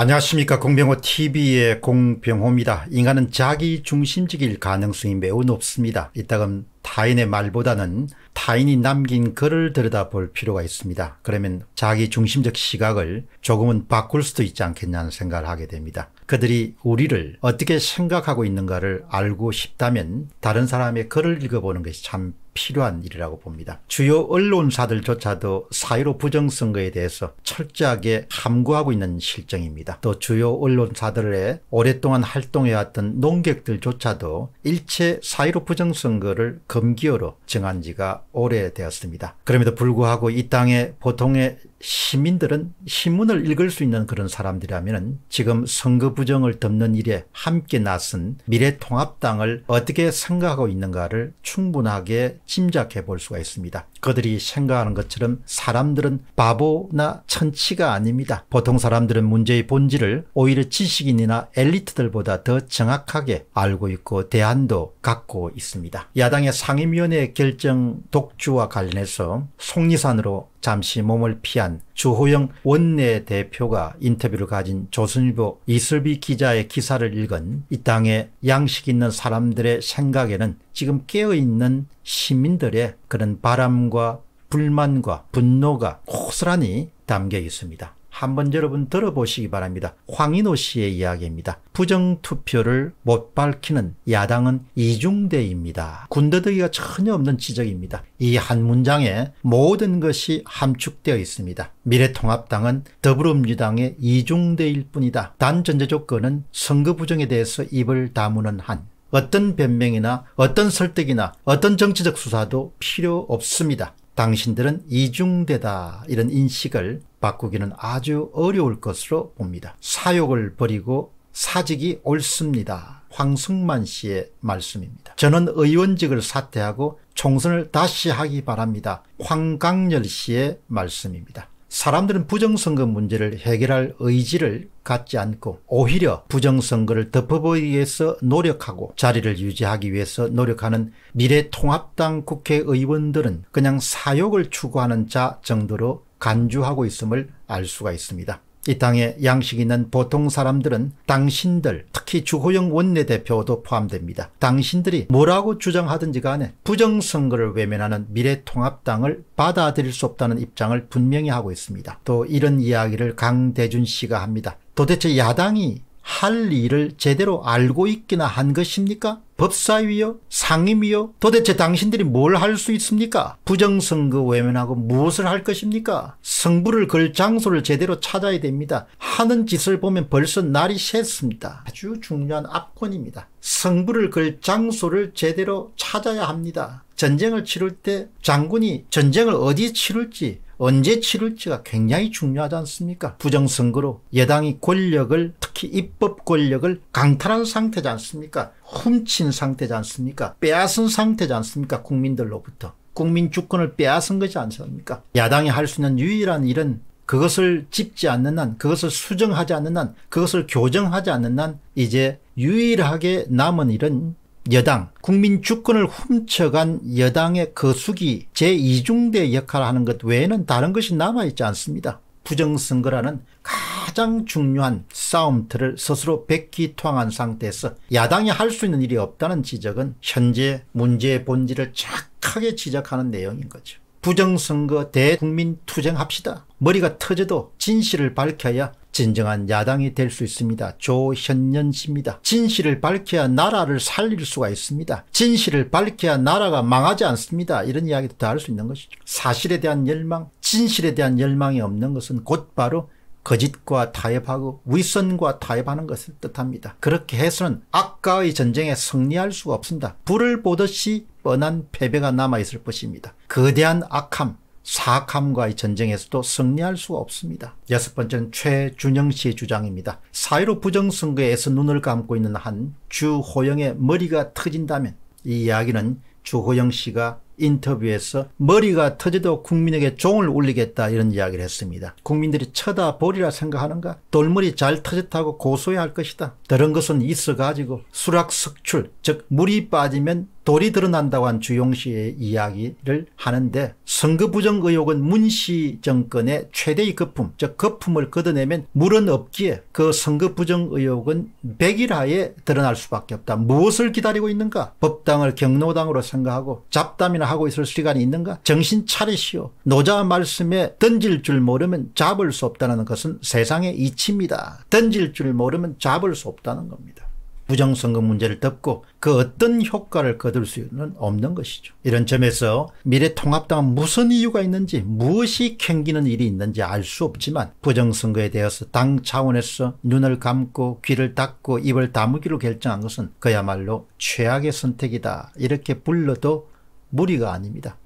안녕하십니까 공병호 TV의 공병호입니다. 인간은 자기 중심적일 가능성이 매우 높습니다. 이따금 타인의 말보다는 타인이 남긴 글을 들여다볼 필요가 있습니다. 그러면 자기 중심적 시각을 조금은 바꿀 수도 있지 않겠냐는 생각을 하게 됩니다. 그들이 우리를 어떻게 생각하고 있는가를 알고 싶다면 다른 사람의 글을 읽어보는 것이 참 필요한 일이라고 봅니다. 주요 언론사들조차도 사회로 부정선거에 대해서 철저하게 함구하고 있는 실정입니다. 또 주요 언론사들의 오랫동안 활동해왔던 농객들조차도 일체 사회로 부정선거를 그 금기어로 정한 지가 오래되었습니다. 그럼에도 불구하고 이 땅의 보통의 시민들은 신문을 읽을 수 있는 그런 사람들이라면 지금 선거 부정을 덮는 일에 함께 나선 미래통합당을 어떻게 생각하고 있는가를 충분하게 짐작해 볼 수가 있습니다. 그들이 생각하는 것처럼 사람들은 바보나 천치가 아닙니다. 보통 사람들은 문제의 본질을 오히려 지식인이나 엘리트들보다 더 정확하게 알고 있고 대안도 갖고 있습니다. 야당의 상임위원회 결정 독주와 관련해서 속리산으로 잠시 몸을 피한 주호영 원내대표가 인터뷰를 가진 조선일보 이슬비 기자의 기사를 읽은 이 땅에 양식 있는 사람들의 생각에는 지금 깨어있는 시민들의 그런 바람과 불만과 분노가 고스란히 담겨 있습니다. 한번 여러분 들어보시기 바랍니다. 황인호 씨의 이야기입니다. 부정투표를 못 밝히는 야당은 이중대입니다. 군더더기가 전혀 없는 지적입니다. 이 한 문장에 모든 것이 함축되어 있습니다. 미래통합당은 더불어민주당의 이중대일 뿐이다. 단 전제조건은 선거 부정에 대해서 입을 다무는 한 어떤 변명이나 어떤 설득이나 어떤 정치적 수사도 필요 없습니다. 당신들은 이중대다 이런 인식을 바꾸기는 아주 어려울 것으로 봅니다. 사욕을 버리고 사직이 옳습니다. 황승만 씨의 말씀입니다. 저는 의원직을 사퇴하고 총선을 다시 하기 바랍니다. 황강렬 씨의 말씀입니다. 사람들은 부정선거 문제를 해결할 의지를 갖지 않고 오히려 부정선거를 덮어보기 위해서 노력하고 자리를 유지하기 위해서 노력하는 미래통합당 국회의원들은 그냥 사욕을 추구하는 자 정도로 간주하고 있음을 알 수가 있습니다. 이 땅에 양식 있는 보통 사람들은 당신들, 특히 주호영 원내대표도 포함됩니다. 당신들이 뭐라고 주장하든지 간에 부정선거를 외면하는 미래통합당을 받아들일 수 없다는 입장을 분명히 하고 있습니다. 또 이런 이야기를 강대준 씨가 합니다. 도대체 야당이 할 일을 제대로 알고 있기나 한 것입니까? 법사위요? 상임위요? 도대체 당신들이 뭘 할 수 있습니까? 부정선거 외면하고 무엇을 할 것입니까? 성부를 걸 장소를 제대로 찾아야 됩니다. 하는 짓을 보면 벌써 날이 샜습니다. 아주 중요한 압권입니다. 성부를 걸 장소를 제대로 찾아야 합니다. 전쟁을 치를 때 장군이 전쟁을 어디 치를지 언제 치를지가 굉장히 중요하지 않습니까? 부정선거로 여당이 권력을 특히 입법 권력을 강탈한 상태지 않습니까? 훔친 상태지 않습니까? 빼앗은 상태지 않습니까? 국민들로부터. 국민 주권을 빼앗은 것이 않습니까? 야당이 할 수 있는 유일한 일은 그것을 짚지 않는 한, 그것을 수정하지 않는 한, 그것을 교정하지 않는 한, 이제 유일하게 남은 일은 여당, 국민 주권을 훔쳐간 여당의 거수기 그 제2중대 역할을 하는 것 외에는 다른 것이 남아있지 않습니다. 부정선거라는 가장 중요한 싸움틀을 스스로 백기투항한 상태에서 야당이 할 수 있는 일이 없다는 지적은 현재 문제의 본질을 착하게 지적하는 내용인 거죠. 부정선거 대국민 투쟁합시다. 머리가 터져도 진실을 밝혀야 진정한 야당이 될 수 있습니다. 조현년 씨입니다. 진실을 밝혀야 나라를 살릴 수가 있습니다. 진실을 밝혀야 나라가 망하지 않습니다. 이런 이야기도 다 할 수 있는 것이죠. 사실에 대한 열망, 진실에 대한 열망이 없는 것은 곧바로 거짓과 타협하고 위선과 타협하는 것을 뜻합니다. 그렇게 해서는 악과의 전쟁에 승리할 수가 없습니다. 불을 보듯이 뻔한 패배가 남아있을 것입니다. 거대한 악함, 사악함과의 전쟁에서도 승리할 수 없습니다. 여섯 번째는 최준영 씨의 주장입니다. 사회로 부정선거에서 눈을 감고 있는 한 주호영의 머리가 터진다면 이 이야기는 주호영 씨가 인터뷰에서 머리가 터져도 국민에게 종을 울리겠다 이런 이야기를 했습니다. 국민들이 쳐다보리라 생각하는가? 돌머리 잘 터졌다고 고소해야 할 것이다. 다른 것은 있어가지고 수락석출 즉 물이 빠지면 돌이 드러난다고 한 주용 씨의 이야기를 하는데 선거 부정 의혹은 문씨 정권의 최대의 거품, 즉 거품을 걷어내면 물은 없기에 그 선거 부정 의혹은 백일하에 드러날 수밖에 없다. 무엇을 기다리고 있는가? 법당을 경로당으로 생각하고 잡담이나 하고 있을 시간이 있는가? 정신 차리시오. 노자 말씀에 던질 줄 모르면 잡을 수 없다는 것은 세상의 이치입니다. 던질 줄 모르면 잡을 수 없다는 겁니다. 부정선거 문제를 덮고 그 어떤 효과를 거둘 수는 없는 것이죠. 이런 점에서 미래통합당은 무슨 이유가 있는지 무엇이 캥기는 일이 있는지 알 수 없지만 부정선거에 대해서 당 차원에서 눈을 감고 귀를 닫고 입을 다무기로 결정한 것은 그야말로 최악의 선택이다. 이렇게 불러도 무리가 아닙니다.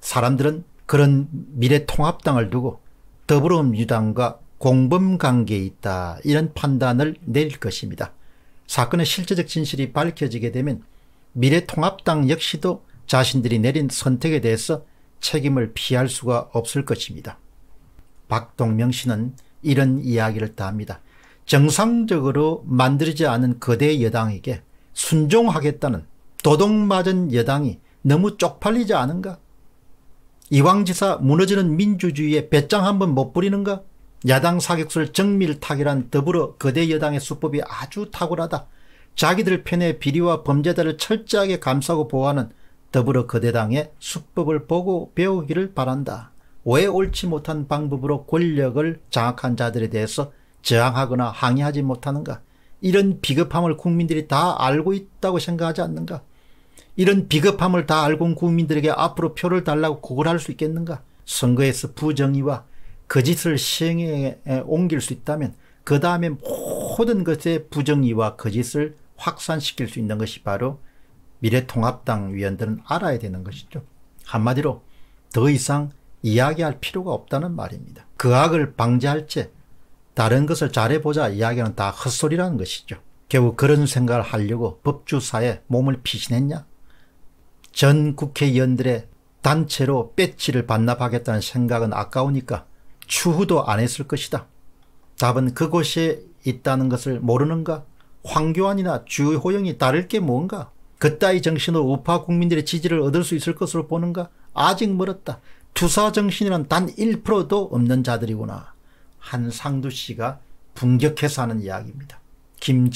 사람들은 그런 미래통합당을 두고 더불어민주당과 공범관계에 있다 이런 판단을 내릴 것입니다. 사건의 실제적 진실이 밝혀지게 되면 미래통합당 역시도 자신들이 내린 선택에 대해서 책임을 피할 수가 없을 것입니다. 박동명 씨는 이런 이야기를 다합니다. 정상적으로 만들지 않은 거대 여당에게 순종하겠다는 도둑맞은 여당이 너무 쪽팔리지 않은가? 이왕 지사 무너지는 민주주의에 배짱 한번 못 부리는가? 야당 사격술 정밀타결한 더불어 거대 여당의 수법이 아주 탁월하다. 자기들 편의 비리와 범죄자를 철저하게 감싸고 보호하는 더불어 거대당의 수법을 보고 배우기를 바란다. 왜 옳지 못한 방법으로 권력을 장악한 자들에 대해서 저항하거나 항의하지 못하는가. 이런 비겁함을 국민들이 다 알고 있다고 생각하지 않는가. 이런 비겁함을 다 알고 온 국민들에게 앞으로 표를 달라고 구걸할 수 있겠는가. 선거에서 부정의와 거짓을 그 시행에 옮길 수 있다면 그 다음에 모든 것의 부정의와 거짓을 그 확산시킬 수 있는 것이 바로 미래통합당 위원들은 알아야 되는 것이죠. 한마디로 더 이상 이야기할 필요가 없다는 말입니다. 그 악을 방지할 채 다른 것을 잘해보자 이야기는 다 헛소리라는 것이죠. 결국 그런 생각을 하려고 법주사에 몸을 피신했냐? 전 국회의원들의 단체로 배치를 반납하겠다는 생각은 아까우니까 추후도 안 했을 것이다. 답은 그곳에 있다는 것을 모르는가? 황교안이나 주호영이 다를 게 뭔가? 그따위 정신으로 우파 국민들의 지지를 얻을 수 있을 것으로 보는가? 아직 멀었다. 투사 정신이란 단 1%도 없는 자들이구나. 한상두 씨가 분격해서 하는 이야기입니다.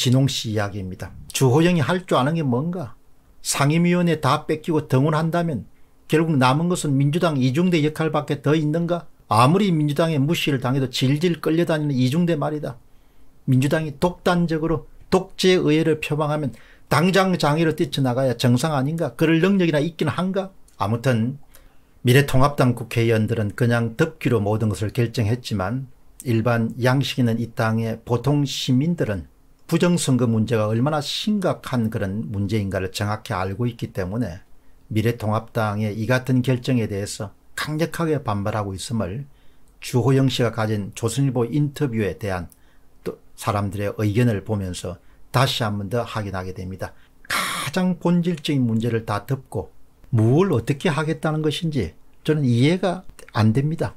김진홍 씨 이야기입니다. 주호영이 할 줄 아는 게 뭔가? 상임위원회 다 뺏기고 등원한다면 결국 남은 것은 민주당 이중대 역할밖에 더 있는가? 아무리 민주당의 무시를 당해도 질질 끌려다니는 이중대 말이다. 민주당이 독단적으로 독재의회를 표방하면 당장 장애로 뛰쳐나가야 정상 아닌가? 그럴 능력이나 있긴 한가? 아무튼 미래통합당 국회의원들은 그냥 덮기로 모든 것을 결정했지만 일반 양식인은 이 땅의 보통 시민들은 부정선거 문제가 얼마나 심각한 그런 문제인가를 정확히 알고 있기 때문에 미래통합당의 이 같은 결정에 대해서 강력하게 반발하고 있음을 주호영 씨가 가진 조선일보 인터뷰에 대한 또 사람들의 의견을 보면서 다시 한 번 더 확인하게 됩니다. 가장 본질적인 문제를 다 덮고 뭘 어떻게 하겠다는 것인지 저는 이해가 안 됩니다.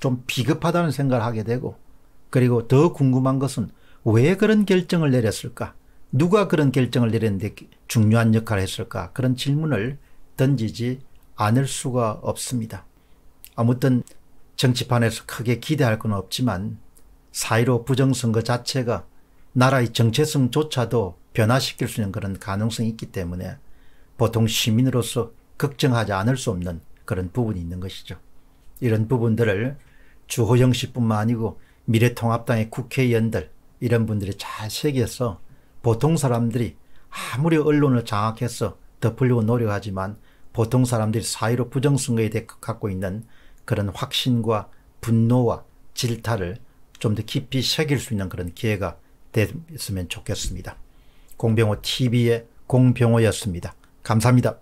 좀 비급하다는 생각을 하게 되고 그리고 더 궁금한 것은 왜 그런 결정을 내렸을까? 누가 그런 결정을 내렸는데 중요한 역할을 했을까? 그런 질문을 던지지 않을 수가 없습니다. 아무튼 정치판에서 크게 기대할 건 없지만 사이로 부정선거 자체가 나라의 정체성조차도 변화시킬 수 있는 그런 가능성이 있기 때문에 보통 시민으로서 걱정하지 않을 수 없는 그런 부분이 있는 것이죠. 이런 부분들을 주호영 씨뿐만 아니고 미래통합당의 국회의원들 이런 분들이 잘 새겨서 보통 사람들이 아무리 언론을 장악해서 덮으려고 노력하지만 보통 사람들이 사회로 부정선거에 대해 갖고 있는 그런 확신과 분노와 질타를 좀 더 깊이 새길 수 있는 그런 기회가 됐으면 좋겠습니다. 공병호 TV의 공병호였습니다. 감사합니다.